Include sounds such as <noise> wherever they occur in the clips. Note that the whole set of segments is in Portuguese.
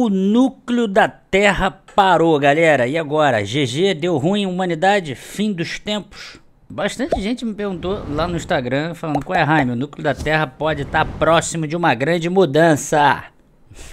O núcleo da Terra parou, galera. E agora? GG deu ruim, humanidade, fim dos tempos. Bastante gente me perguntou lá no Instagram, falando qual é, Raime, o núcleo da Terra pode estar tá próximo de uma grande mudança.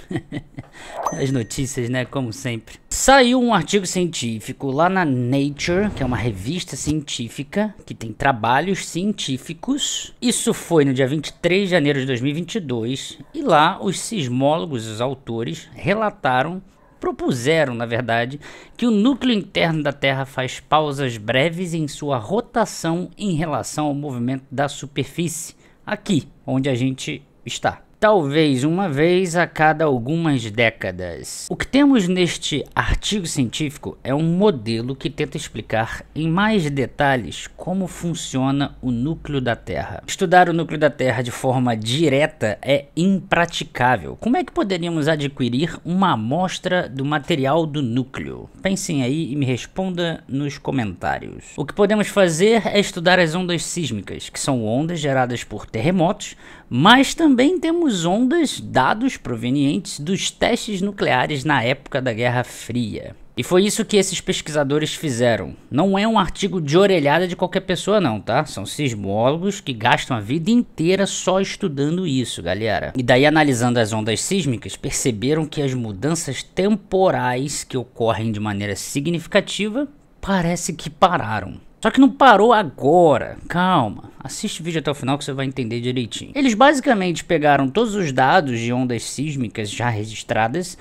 <laughs> As notícias, né? Como sempre. Saiu um artigo científico lá na Nature, que é uma revista científica que tem trabalhos científicos. Isso foi no dia 23 de janeiro de 2022 e lá os sismólogos, os autores, relataram, propuseram, na verdade, que o núcleo interno da Terra faz pausas breves em sua rotação em relação ao movimento da superfície, aqui onde a gente está talvez uma vez a cada algumas décadas. O que temos neste artigo científico é um modelo que tenta explicar em mais detalhes como funciona o núcleo da Terra. Estudar o núcleo da Terra de forma direta é impraticável. Como é que poderíamos adquirir uma amostra do material do núcleo? Pensem aí e me responda nos comentários. O que podemos fazer é estudar as ondas sísmicas, que são ondas geradas por terremotos, mas também temos as ondas dados provenientes dos testes nucleares na época da Guerra Fria. E foi isso que esses pesquisadores fizeram. Não é um artigo de orelhada de qualquer pessoa, não, tá? São sismólogos que gastam a vida inteira só estudando isso, galera. E daí, analisando as ondas sísmicas, perceberam que as mudanças temporais que ocorrem de maneira significativa parece que pararam. Só que não parou agora, calma. Assiste o vídeo até o final que você vai entender direitinho. Eles basicamente pegaram todos os dados de ondas sísmicas já registradas,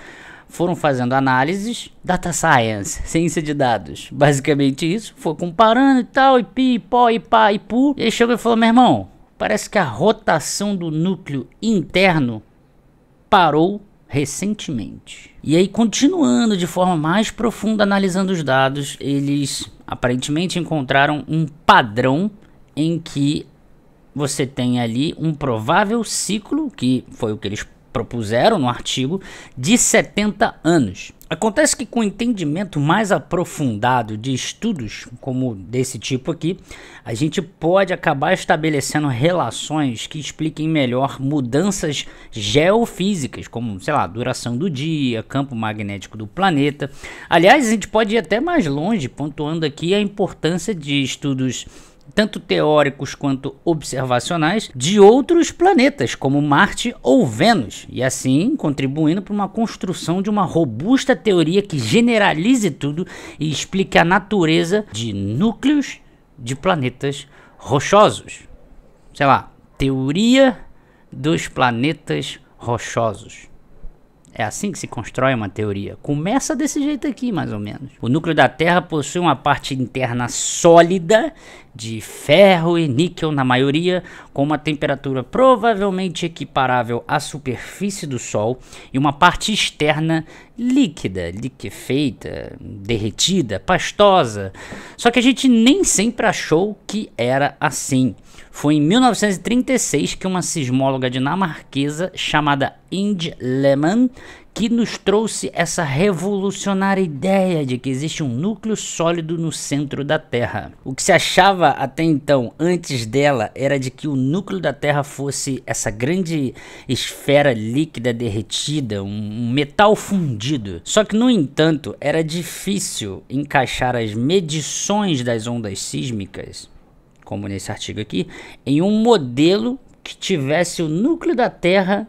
foram fazendo análises, data science, <laughs> ciência de dados. Basicamente isso, foi comparando e tal, e pi, e pó, e pá, e pu. E ele chegou e falou, meu irmão, parece que a rotação do núcleo interno parou recentemente. E aí, continuando de forma mais profunda, analisando os dados, eles aparentemente encontraram um padrão em que você tem ali um provável ciclo, que foi o que eles propuseram no artigo, de 70 anos. Acontece que com o entendimento mais aprofundado de estudos como desse tipo aqui, a gente pode acabar estabelecendo relações que expliquem melhor mudanças geofísicas, como, sei lá, duração do dia, campo magnético do planeta. Aliás, a gente pode ir até mais longe, pontuando aqui a importância de estudos tanto teóricos quanto observacionais, de outros planetas, como Marte ou Vênus, e assim contribuindo para uma construção de uma robusta teoria que generalize tudo e explique a natureza de núcleos de planetas rochosos. Sei lá, teoria dos planetas rochosos. É assim que se constrói uma teoria. Começa desse jeito aqui, mais ou menos. O núcleo da Terra possui uma parte interna sólida de ferro e níquel na maioria, com uma temperatura provavelmente equiparável à superfície do Sol e uma parte externa líquida, liquefeita, derretida, pastosa. Só que a gente nem sempre achou que era assim. Foi em 1936 que uma sismóloga dinamarquesa chamada Inge Lehmann que nos trouxe essa revolucionária ideia de que existe um núcleo sólido no centro da Terra. O que se achava até então, antes dela, era de que o núcleo da Terra fosse essa grande esfera líquida derretida, um metal fundido. Só que, no entanto, era difícil encaixar as medições das ondas sísmicas, como nesse artigo aqui, em um modelo que tivesse o núcleo da Terra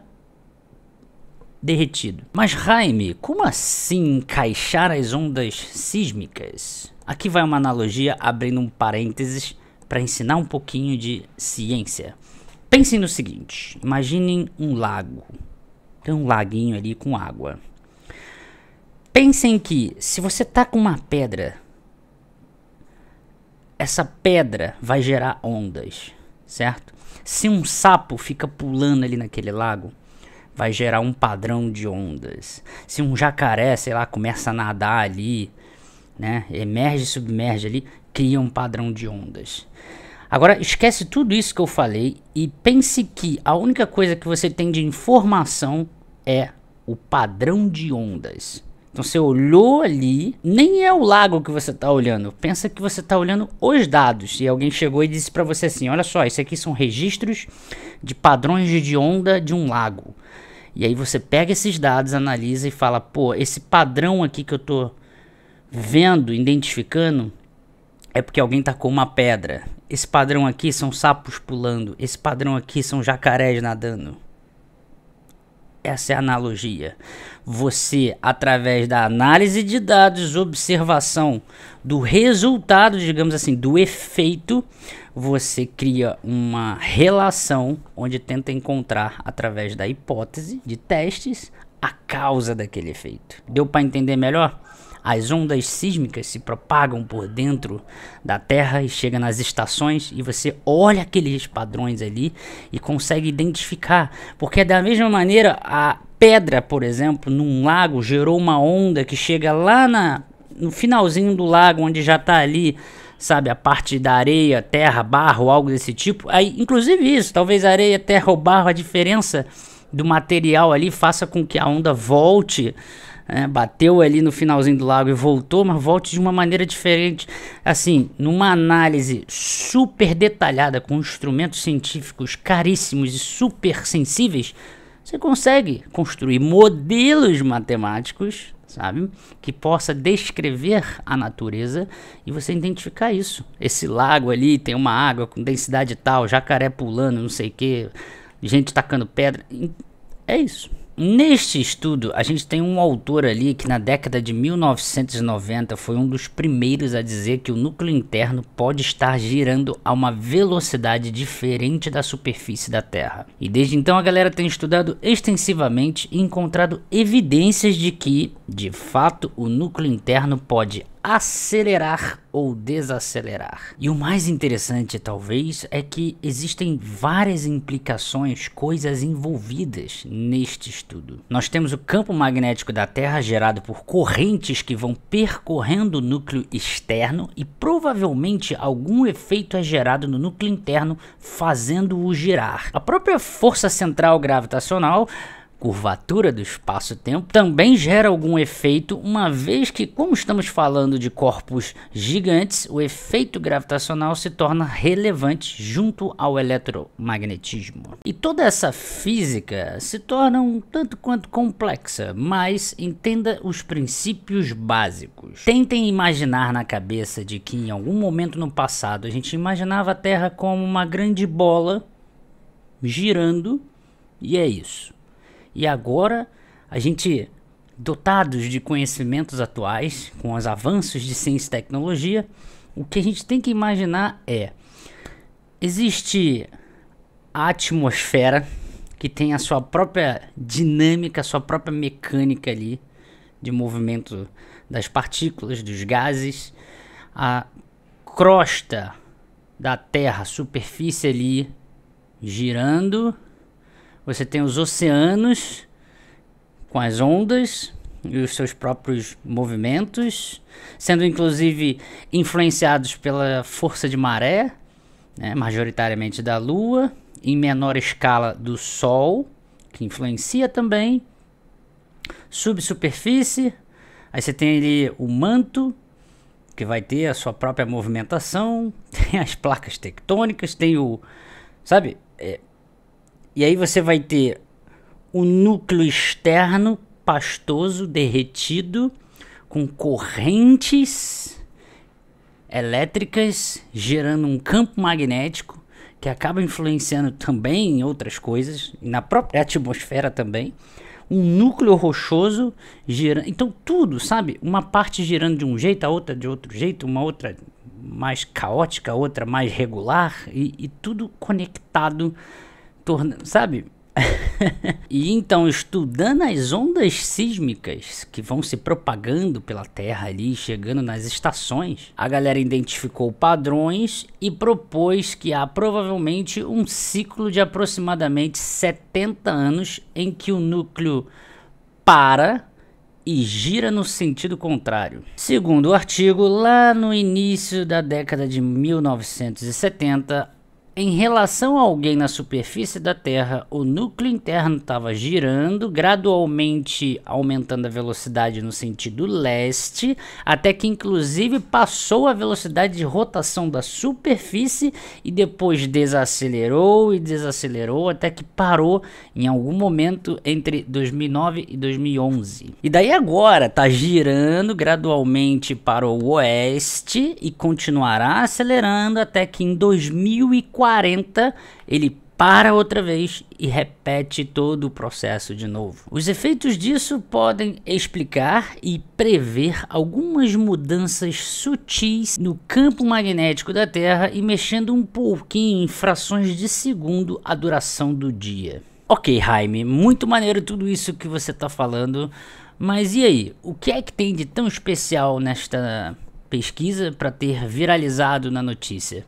derretido. Mas Jaime, como assim encaixar as ondas sísmicas? Aqui vai uma analogia abrindo um parênteses para ensinar um pouquinho de ciência. Pensem no seguinte: imaginem um lago. Tem um laguinho ali com água. Pensem que se você tá com uma pedra, essa pedra vai gerar ondas, certo? Se um sapo fica pulando ali naquele lago, vai gerar um padrão de ondas. Se um jacaré, sei lá, começa a nadar ali, né, emerge e submerge ali, cria um padrão de ondas. Agora, esquece tudo isso que eu falei e pense que a única coisa que você tem de informação é o padrão de ondas. Então você olhou ali, nem é o lago que você está olhando. Pensa que você está olhando os dados. E alguém chegou e disse para você assim: olha só, isso aqui são registros de padrões de onda de um lago. E aí você pega esses dados, analisa e fala, pô, esse padrão aqui que eu tô vendo, identificando, é porque alguém tacou uma pedra. Esse padrão aqui são sapos pulando. Esse padrão aqui são jacarés nadando. Essa é a analogia. Você, através da análise de dados, observação do resultado, digamos assim, do efeito, você cria uma relação onde tenta encontrar, através da hipótese de testes, a causa daquele efeito. Deu para entender melhor? As ondas sísmicas se propagam por dentro da Terra e chegam nas estações e você olha aqueles padrões ali e consegue identificar, porque da mesma maneira a pedra, por exemplo, num lago gerou uma onda que chega lá na no finalzinho do lago onde já está ali sabe, a parte da areia, terra, barro, algo desse tipo. Aí, inclusive isso, talvez areia, terra ou barro, a diferença do material ali faça com que a onda volte. Né? bateu ali no finalzinho do lago e voltou, mas volte de uma maneira diferente. Assim, numa análise super detalhada com instrumentos científicos caríssimos e super sensíveis, você consegue construir modelos matemáticos sabe? Que possa descrever a natureza e você identificar isso. Esse lago ali tem uma água com densidade tal, jacaré pulando, não sei o que, gente tacando pedra. É isso. Neste estudo, a gente tem um autor ali que na década de 1990 foi um dos primeiros a dizer que o núcleo interno pode estar girando a uma velocidade diferente da superfície da Terra. E desde então a galera tem estudado extensivamente e encontrado evidências de que, de fato, o núcleo interno pode acelerar ou desacelerar. E o mais interessante, talvez, é que existem várias implicações, coisas envolvidas neste estudo. Nós temos o campo magnético da Terra gerado por correntes que vão percorrendo o núcleo externo e provavelmente algum efeito é gerado no núcleo interno, fazendo-o girar. A própria força central gravitacional curvatura do espaço-tempo também gera algum efeito, uma vez que, como estamos falando de corpos gigantes, o efeito gravitacional se torna relevante junto ao eletromagnetismo. E toda essa física se torna um tanto quanto complexa, mas entenda os princípios básicos. Tentem imaginar na cabeça de que em algum momento no passado a gente imaginava a Terra como uma grande bola girando, e é isso. E agora a gente, dotados de conhecimentos atuais, com os avanços de ciência e tecnologia, o que a gente tem que imaginar é: existe a atmosfera que tem a sua própria dinâmica, a sua própria mecânica ali de movimento das partículas, dos gases, a crosta da Terra, a superfície ali girando você tem os oceanos com as ondas e os seus próprios movimentos, sendo inclusive influenciados pela força de maré, né, majoritariamente da Lua, em menor escala do Sol, que influencia também, subsuperfície, aí você tem ali o manto, que vai ter a sua própria movimentação, <laughs> tem as placas tectônicas, tem o. Sabe? É, e aí você vai ter o núcleo externo pastoso derretido com correntes elétricas gerando um campo magnético que acaba influenciando também em outras coisas, na própria atmosfera também. Um núcleo rochoso girando. Então, tudo, sabe? Uma parte girando de um jeito, a outra de outro jeito, uma outra mais caótica, outra mais regular, e, e tudo conectado torna, sabe? <laughs> e então, estudando as ondas sísmicas que vão se propagando pela Terra ali, chegando nas estações, a galera identificou padrões e propôs que há provavelmente um ciclo de aproximadamente 70 anos em que o núcleo para e gira no sentido contrário. Segundo o artigo, lá no início da década de 1970, em relação a alguém na superfície da Terra, o núcleo interno estava girando, gradualmente aumentando a velocidade no sentido leste, até que inclusive passou a velocidade de rotação da superfície e depois desacelerou e desacelerou até que parou em algum momento entre 2009 e 2011. E daí agora está girando gradualmente para o oeste e continuará acelerando até que em 2040 40, ele para outra vez e repete todo o processo de novo. Os efeitos disso podem explicar e prever algumas mudanças sutis no campo magnético da Terra e mexendo um pouquinho em frações de segundo a duração do dia. Ok, Jaime, muito maneiro tudo isso que você está falando, mas e aí? O que é que tem de tão especial nesta pesquisa para ter viralizado na notícia?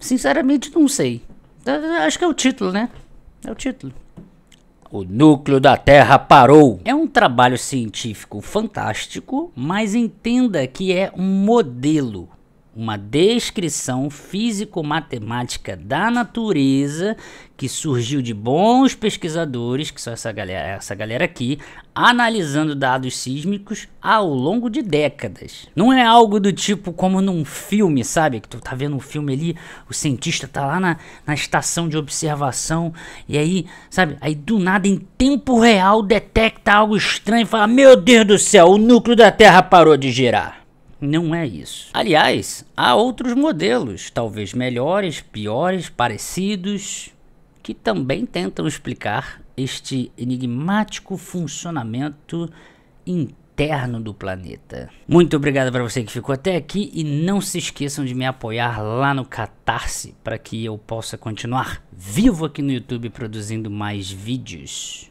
Sinceramente, não sei. Acho que é o título, né? É o título. O núcleo da Terra parou. É um trabalho científico fantástico, mas entenda que é um modelo uma descrição físico-matemática da natureza que surgiu de bons pesquisadores, que são essa galera, essa galera aqui, analisando dados sísmicos ao longo de décadas. Não é algo do tipo como num filme, sabe? Que tu tá vendo um filme ali, o cientista tá lá na, na estação de observação e aí, sabe? Aí do nada, em tempo real, detecta algo estranho e fala: Meu Deus do céu, o núcleo da Terra parou de girar não é isso. Aliás, há outros modelos, talvez melhores, piores, parecidos, que também tentam explicar este enigmático funcionamento interno do planeta. Muito obrigado para você que ficou até aqui e não se esqueçam de me apoiar lá no Catarse para que eu possa continuar vivo aqui no YouTube produzindo mais vídeos.